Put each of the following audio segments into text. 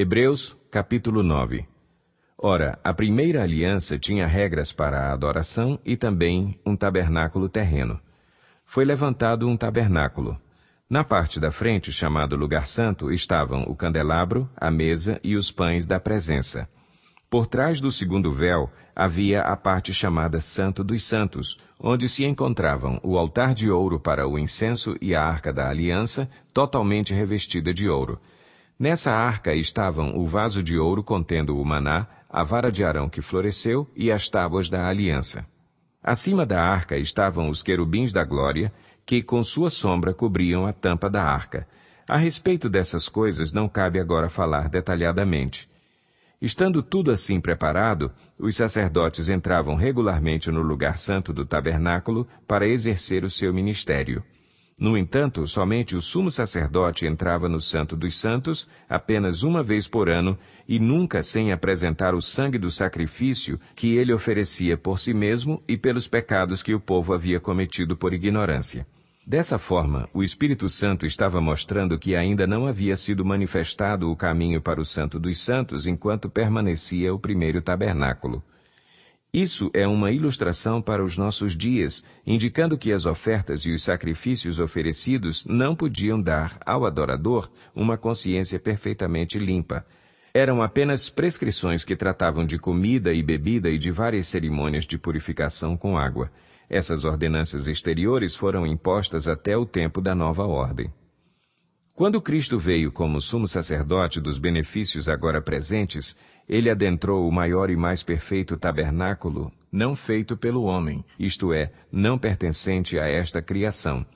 Hebreus, capítulo 9. Ora, a primeira aliança tinha regras para a adoração e também um tabernáculo terreno. Foi levantado um tabernáculo. Na parte da frente, chamado Lugar Santo, estavam o candelabro, a mesa e os pães da presença. Por trás do segundo véu havia a parte chamada Santo dos Santos, onde se encontravam o altar de ouro para o incenso e a arca da aliança, totalmente revestida de ouro. Nessa arca estavam o vaso de ouro contendo o maná, a vara de Arão que floresceu e as tábuas da aliança. Acima da arca estavam os querubins da glória, que com sua sombra cobriam a tampa da arca. A respeito dessas coisas não cabe agora falar detalhadamente. Estando tudo assim preparado, os sacerdotes entravam regularmente no lugar santo do tabernáculo para exercer o seu ministério. No entanto, somente o sumo sacerdote entrava no Santo dos Santos apenas uma vez por ano e nunca sem apresentar o sangue do sacrifício que ele oferecia por si mesmo e pelos pecados que o povo havia cometido por ignorância. Dessa forma, o Espírito Santo estava mostrando que ainda não havia sido manifestado o caminho para o Santo dos Santos enquanto permanecia o primeiro tabernáculo. Isso é uma ilustração para os nossos dias, indicando que as ofertas e os sacrifícios oferecidos não podiam dar ao adorador uma consciência perfeitamente limpa. Eram apenas prescrições que tratavam de comida e bebida e de várias cerimônias de purificação com água. Essas ordenanças exteriores foram impostas até o tempo da nova ordem. Quando Cristo veio como sumo sacerdote dos benefícios agora presentes, ele adentrou o maior e mais perfeito tabernáculo, não feito pelo homem, isto é, não pertencente a esta criação.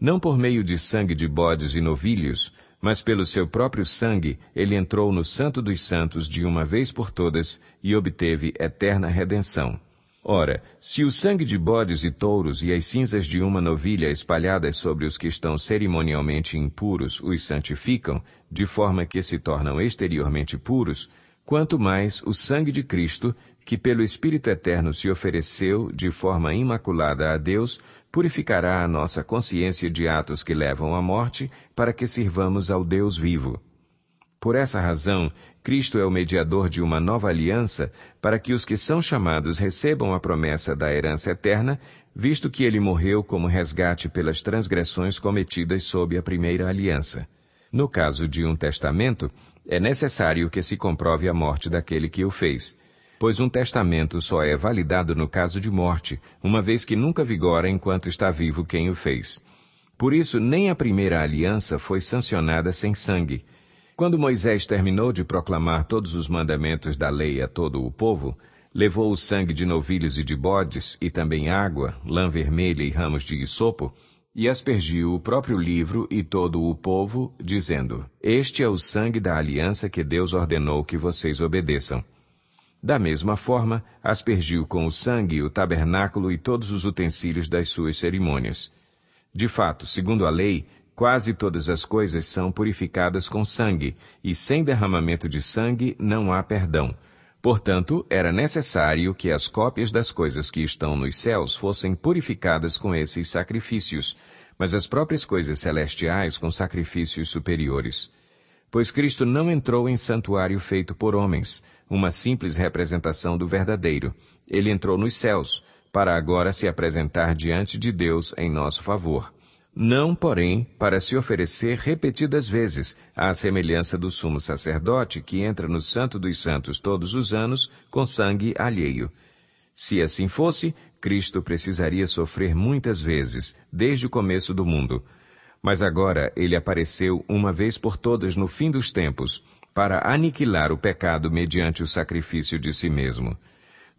Não por meio de sangue de bodes e novilhos, mas pelo seu próprio sangue, ele entrou no Santo dos Santos de uma vez por todas e obteve eterna redenção. Ora, se o sangue de bodes e touros e as cinzas de uma novilha espalhadas sobre os que estão cerimonialmente impuros os santificam, de forma que se tornam exteriormente puros, quanto mais o sangue de Cristo, que pelo Espírito Eterno se ofereceu de forma imaculada a Deus, purificará a nossa consciência de atos que levam à morte, para que sirvamos ao Deus vivo. Por essa razão, Cristo é o mediador de uma nova aliança para que os que são chamados recebam a promessa da herança eterna, visto que ele morreu como resgate pelas transgressões cometidas sob a primeira aliança. No caso de um testamento, é necessário que se comprove a morte daquele que o fez, pois um testamento só é validado no caso de morte, uma vez que nunca vigora enquanto está vivo quem o fez. Por isso, nem a primeira aliança foi sancionada sem sangue, quando Moisés terminou de proclamar todos os mandamentos da lei a todo o povo, levou o sangue de novilhos e de bodes, e também água, lã vermelha e ramos de isopo, e aspergiu o próprio livro e todo o povo, dizendo: Este é o sangue da aliança que Deus ordenou que vocês obedeçam. Da mesma forma, aspergiu com o sangue o tabernáculo e todos os utensílios das suas cerimônias. De fato, segundo a lei, Quase todas as coisas são purificadas com sangue, e sem derramamento de sangue não há perdão. Portanto, era necessário que as cópias das coisas que estão nos céus fossem purificadas com esses sacrifícios, mas as próprias coisas celestiais com sacrifícios superiores. Pois Cristo não entrou em santuário feito por homens, uma simples representação do verdadeiro. Ele entrou nos céus, para agora se apresentar diante de Deus em nosso favor não, porém, para se oferecer repetidas vezes, à semelhança do sumo sacerdote que entra no Santo dos Santos todos os anos com sangue alheio. Se assim fosse, Cristo precisaria sofrer muitas vezes, desde o começo do mundo. Mas agora ele apareceu uma vez por todas no fim dos tempos, para aniquilar o pecado mediante o sacrifício de si mesmo.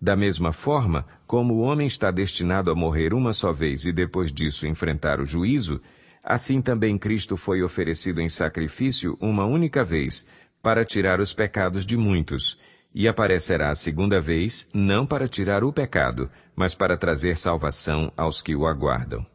Da mesma forma, como o homem está destinado a morrer uma só vez e depois disso enfrentar o juízo, assim também Cristo foi oferecido em sacrifício uma única vez, para tirar os pecados de muitos, e aparecerá a segunda vez, não para tirar o pecado, mas para trazer salvação aos que o aguardam.